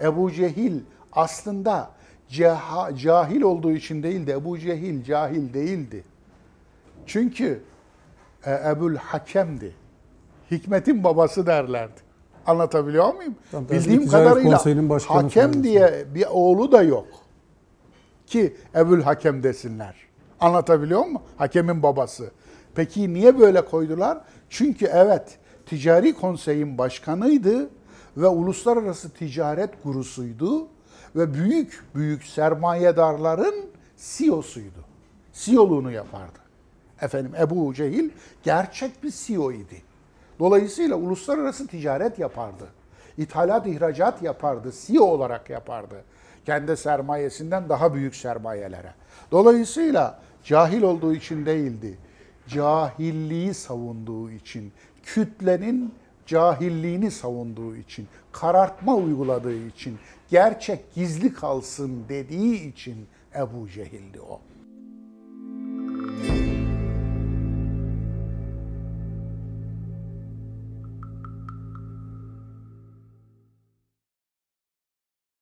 Ebu Cehil aslında cahil olduğu için değil de Ebu Cehil cahil değildi. Çünkü e, Ebul Hakem'di. Hikmetin babası derlerdi. Anlatabiliyor muyum? Tamam, Bildiğim kadarıyla Hakem söylüyorsun. diye bir oğlu da yok. Ki Ebul Hakem desinler. Anlatabiliyor mu? Hakemin babası. Peki niye böyle koydular? Çünkü evet ticari konseyin başkanıydı ve uluslararası ticaret gurusuydu ve büyük büyük sermayedarların CEO'suydu. CEO'luğunu yapardı. Efendim Ebu Cehil gerçek bir CEO idi. Dolayısıyla uluslararası ticaret yapardı. İthalat ihracat yapardı. CEO olarak yapardı. Kendi sermayesinden daha büyük sermayelere. Dolayısıyla cahil olduğu için değildi. Cahilliği savunduğu için, kütlenin cahilliğini savunduğu için, karartma uyguladığı için, gerçek gizli kalsın dediği için Ebu Cehil'di o.